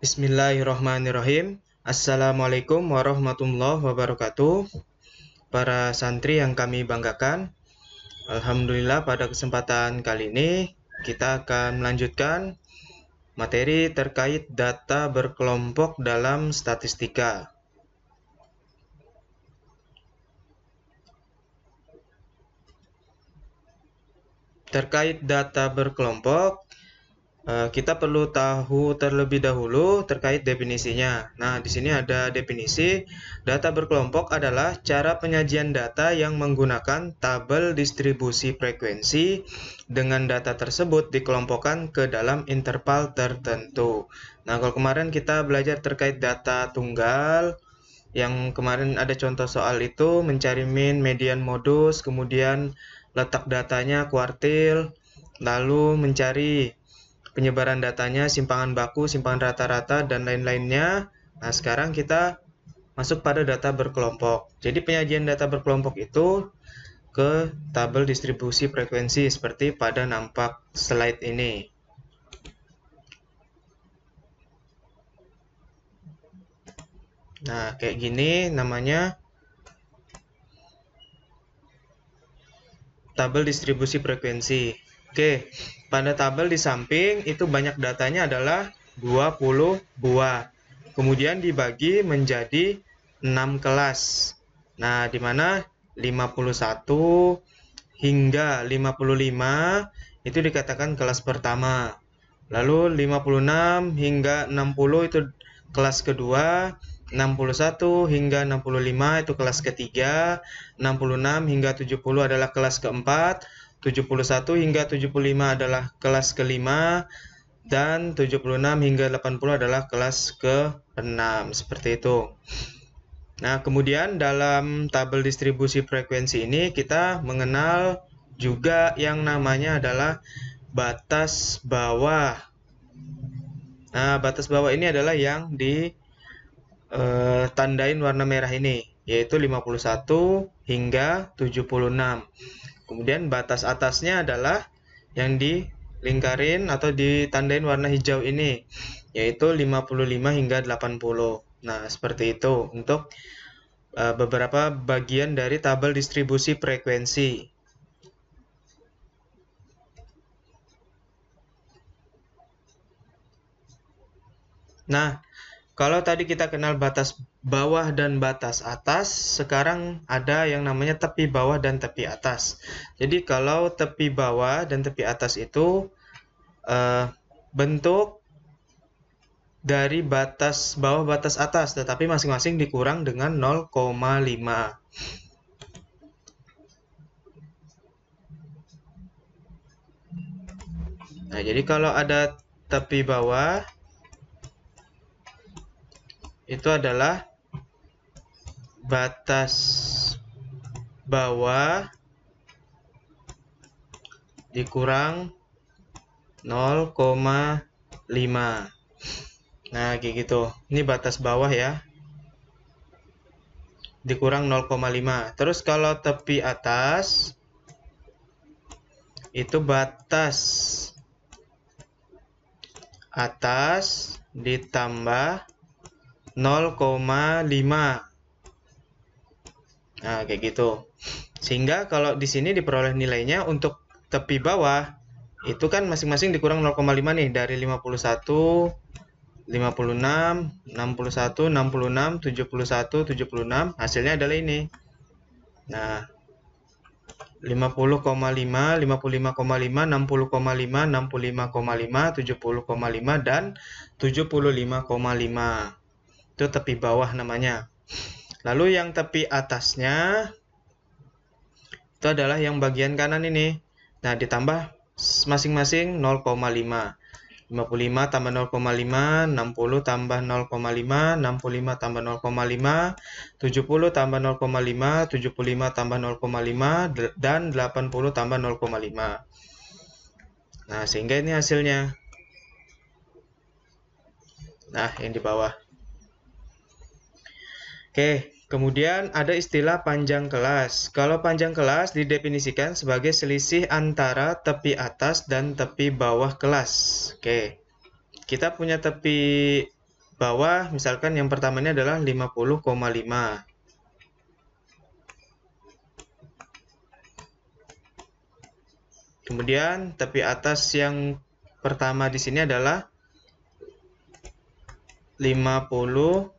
Bismillahirrahmanirrahim. Assalamualaikum warahmatullahi wabarakatuh. Para santri yang kami banggakan, Alhamdulillah pada kesempatan kali ini kita akan melanjutkan materi terkait data berkelompok dalam statistika. Terkait data berkelompok, Eh, kita perlu tahu terlebih dahulu terkait definisinya. Nah, di sini ada definisi data berkelompok adalah cara penyajian data yang menggunakan tabel distribusi frekuensi dengan data tersebut dikelompokkan ke dalam interval tertentu. Nah, kalau kemarin kita belajar terkait data tunggal, yang kemarin ada contoh soal itu mencari min, median, modus, kemudian letak datanya kuartil, lalu mencari penyebaran datanya, simpangan baku, simpangan rata-rata, dan lain-lainnya. Nah, sekarang kita masuk pada data berkelompok. Jadi penyajian data berkelompok itu ke tabel distribusi frekuensi seperti pada nampak slide ini. Nah, kayak gini namanya tabel distribusi frekuensi. Oke, pada tabel di samping itu banyak datanya adalah 20 buah. Kemudian dibagi menjadi 6 kelas. Nah, di mana 51 hingga 55 itu dikatakan kelas pertama. Lalu 56 hingga 60 itu kelas kedua, 61 hingga 65 itu kelas ketiga, 66 hingga 70 adalah kelas keempat, 71 hingga 75 adalah kelas kelima dan 76 hingga 80 adalah kelas ke-6 seperti itu. Nah, kemudian dalam tabel distribusi frekuensi ini kita mengenal juga yang namanya adalah batas bawah. Nah, batas bawah ini adalah yang ditandain eh, warna merah ini, yaitu 51 hingga 76. Kemudian batas atasnya adalah yang dilingkarin atau ditandain warna hijau ini, yaitu 55 hingga 80. Nah, seperti itu untuk e, beberapa bagian dari tabel distribusi frekuensi. Nah, kalau tadi kita kenal batas bawah dan batas atas, sekarang ada yang namanya tepi bawah dan tepi atas. Jadi kalau tepi bawah dan tepi atas itu uh, bentuk dari batas bawah batas atas, tetapi masing-masing dikurang dengan 0,5. Nah, jadi kalau ada tepi bawah itu adalah batas bawah dikurang 0,5 nah kayak gitu ini batas bawah ya dikurang 0,5 terus kalau tepi atas itu batas atas ditambah 0,5 nah kayak gitu sehingga kalau di sini diperoleh nilainya untuk tepi bawah itu kan masing-masing dikurang 0,5 nih dari 51 56 61 66 71 76 hasilnya adalah ini nah 50,5 55,5 60,5 65,5 70,5 dan 75,5 itu tepi bawah namanya. Lalu yang tepi atasnya itu adalah yang bagian kanan ini. Nah, ditambah masing-masing 0,5. 55 tambah 0,5, 60 tambah 0,5, 65 tambah 0,5, 70 tambah 0,5, 75 tambah 0,5, dan 80 tambah 0,5. Nah, sehingga ini hasilnya. Nah, yang di bawah. Oke, kemudian ada istilah panjang kelas. Kalau panjang kelas didefinisikan sebagai selisih antara tepi atas dan tepi bawah kelas. Oke, kita punya tepi bawah, misalkan yang pertamanya adalah 50,5. Kemudian tepi atas yang pertama di sini adalah 50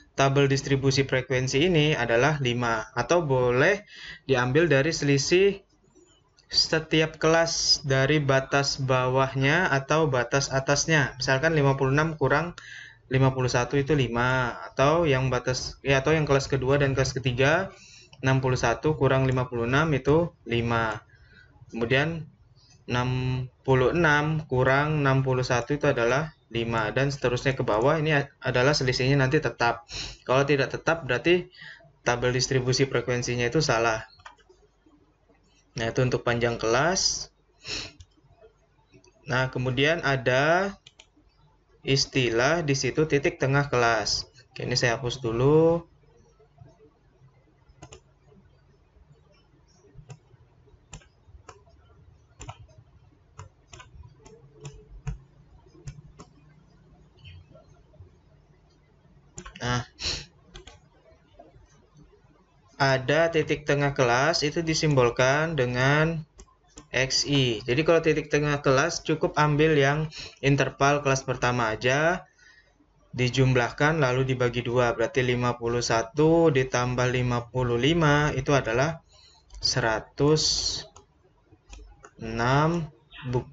tabel distribusi frekuensi ini adalah 5 atau boleh diambil dari selisih setiap kelas dari batas bawahnya atau batas atasnya. Misalkan 56 kurang 51 itu 5 atau yang batas ya atau yang kelas kedua dan kelas ketiga 61 kurang 56 itu 5. Kemudian 66 kurang 61 itu adalah 5 dan seterusnya ke bawah ini adalah selisihnya nanti tetap. Kalau tidak tetap berarti tabel distribusi frekuensinya itu salah. Nah, itu untuk panjang kelas. Nah, kemudian ada istilah di situ titik tengah kelas. Oke, ini saya hapus dulu. ada titik tengah kelas itu disimbolkan dengan XI. Jadi kalau titik tengah kelas cukup ambil yang interval kelas pertama aja dijumlahkan lalu dibagi dua berarti 51 ditambah 55 itu adalah 106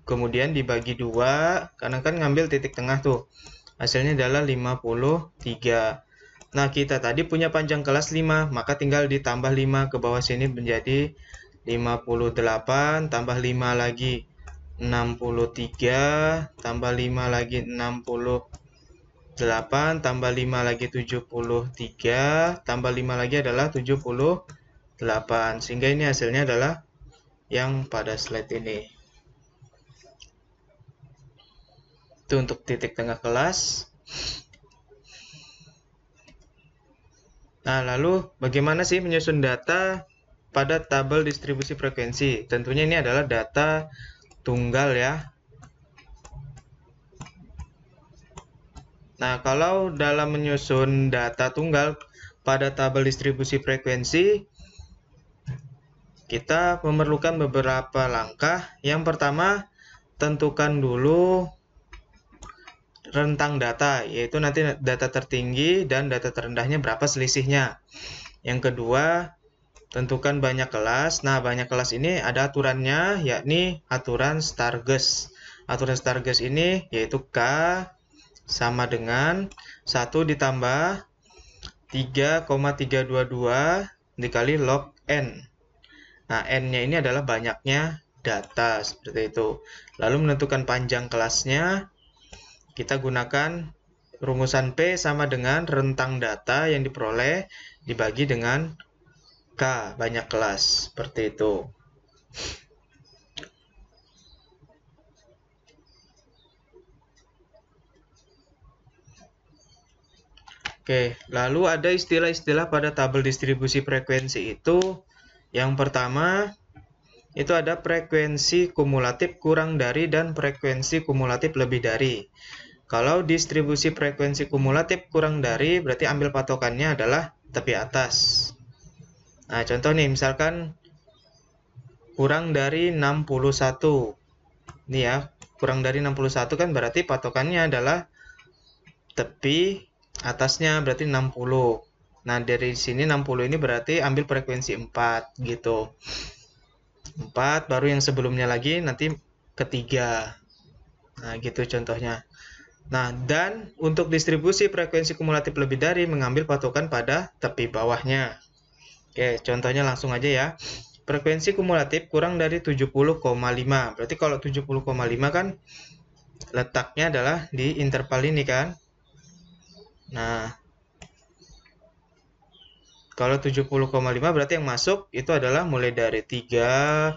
kemudian dibagi dua karena kan ngambil titik tengah tuh hasilnya adalah 53 Nah, kita tadi punya panjang kelas 5, maka tinggal ditambah 5 ke bawah sini menjadi 58, tambah 5 lagi 63, tambah 5 lagi 68, tambah 5 lagi 73, tambah 5 lagi adalah 78. Sehingga ini hasilnya adalah yang pada slide ini. Itu untuk titik tengah kelas. Nah, lalu bagaimana sih menyusun data pada tabel distribusi frekuensi? Tentunya ini adalah data tunggal ya. Nah, kalau dalam menyusun data tunggal pada tabel distribusi frekuensi, kita memerlukan beberapa langkah. Yang pertama, tentukan dulu rentang data, yaitu nanti data tertinggi dan data terendahnya berapa selisihnya. Yang kedua, tentukan banyak kelas. Nah, banyak kelas ini ada aturannya, yakni aturan Stargus. Aturan Stargus ini yaitu K sama dengan 1 ditambah 3,322 dikali log N. Nah, N-nya ini adalah banyaknya data, seperti itu. Lalu menentukan panjang kelasnya, kita gunakan rumusan P sama dengan rentang data yang diperoleh dibagi dengan K, banyak kelas, seperti itu. Oke, lalu ada istilah-istilah pada tabel distribusi frekuensi itu. Yang pertama, itu ada frekuensi kumulatif kurang dari dan frekuensi kumulatif lebih dari. Kalau distribusi frekuensi kumulatif kurang dari, berarti ambil patokannya adalah tepi atas. Nah, contoh nih, misalkan kurang dari 61. Ini ya, kurang dari 61 kan berarti patokannya adalah tepi atasnya, berarti 60. Nah, dari sini 60 ini berarti ambil frekuensi 4 gitu. 4, baru yang sebelumnya lagi nanti ketiga. Nah, gitu contohnya. Nah, dan untuk distribusi frekuensi kumulatif lebih dari mengambil patokan pada tepi bawahnya. Oke, contohnya langsung aja ya. Frekuensi kumulatif kurang dari 70,5. Berarti kalau 70,5 kan letaknya adalah di interval ini kan. Nah, kalau 70,5 berarti yang masuk itu adalah mulai dari 3,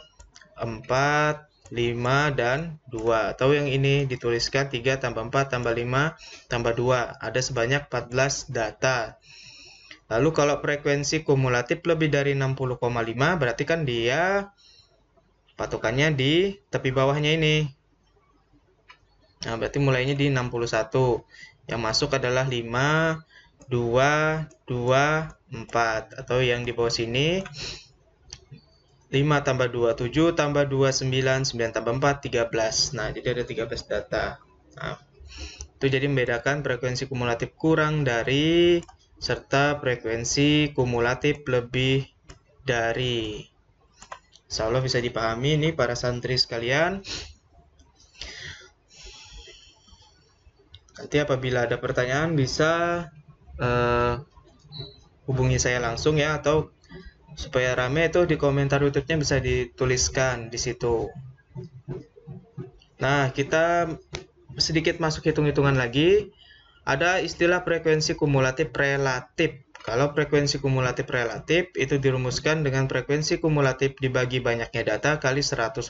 4, 5 dan 2 atau yang ini dituliskan 3 tambah 4 tambah 5 tambah 2 ada sebanyak 14 data lalu kalau frekuensi kumulatif lebih dari 60,5 berarti kan dia patokannya di tepi bawahnya ini nah berarti mulainya di 61 yang masuk adalah 5 2 2 4 atau yang di bawah sini 5 tambah 2, 7 tambah 2, 9, 9 tambah 4, 13. Nah, jadi ada 13 data. Nah, itu jadi membedakan frekuensi kumulatif kurang dari serta frekuensi kumulatif lebih dari. Insya Allah bisa dipahami ini para santri sekalian. Nanti apabila ada pertanyaan bisa uh, hubungi saya langsung ya atau supaya rame itu di komentar YouTube-nya bisa dituliskan di situ. Nah, kita sedikit masuk hitung-hitungan lagi. Ada istilah frekuensi kumulatif relatif. Kalau frekuensi kumulatif relatif itu dirumuskan dengan frekuensi kumulatif dibagi banyaknya data kali 100%.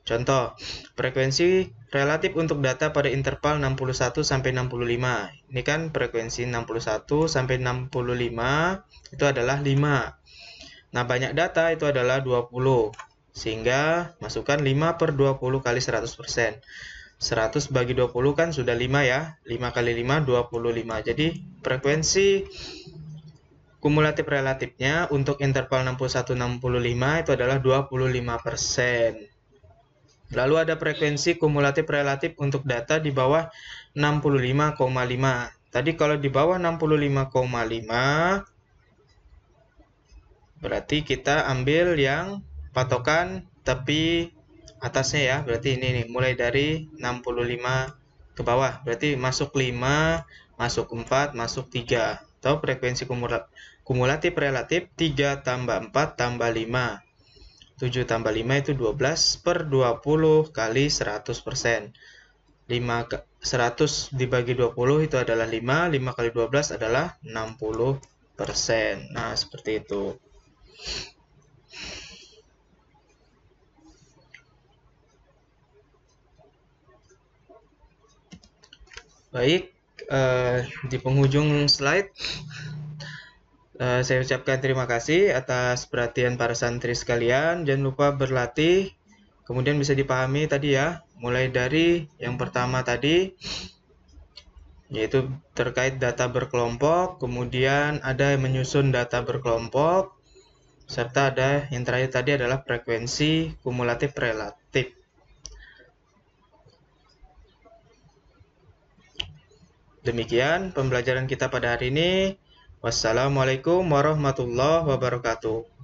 Contoh, frekuensi relatif untuk data pada interval 61 sampai 65. Ini kan frekuensi 61 sampai 65 itu adalah 5. Nah, banyak data itu adalah 20. Sehingga masukkan 5 per 20 kali 100%. 100 bagi 20 kan sudah 5 ya. 5 kali 5, 25. Jadi, frekuensi kumulatif relatifnya untuk interval 61-65 itu adalah 25%. Lalu ada frekuensi kumulatif relatif untuk data di bawah 65,5. Tadi kalau di bawah 65,5 Berarti kita ambil yang patokan tepi atasnya ya. Berarti ini nih mulai dari 65 ke bawah. Berarti masuk 5, masuk 4, masuk 3 atau frekuensi kumulatif relatif 3 tambah 4 tambah 5. 7 tambah 5 itu 12 per 20 kali 100 persen. 5 100 dibagi 20 itu adalah 5, 5 kali 12 adalah 60 Nah, seperti itu. Baik, uh, di penghujung slide, uh, saya ucapkan terima kasih atas perhatian para santri sekalian. Jangan lupa berlatih, kemudian bisa dipahami tadi ya, mulai dari yang pertama tadi, yaitu terkait data berkelompok, kemudian ada yang menyusun data berkelompok, serta ada yang terakhir tadi adalah frekuensi kumulatif relatif. Demikian pembelajaran kita pada hari ini. Wassalamualaikum warahmatullahi wabarakatuh.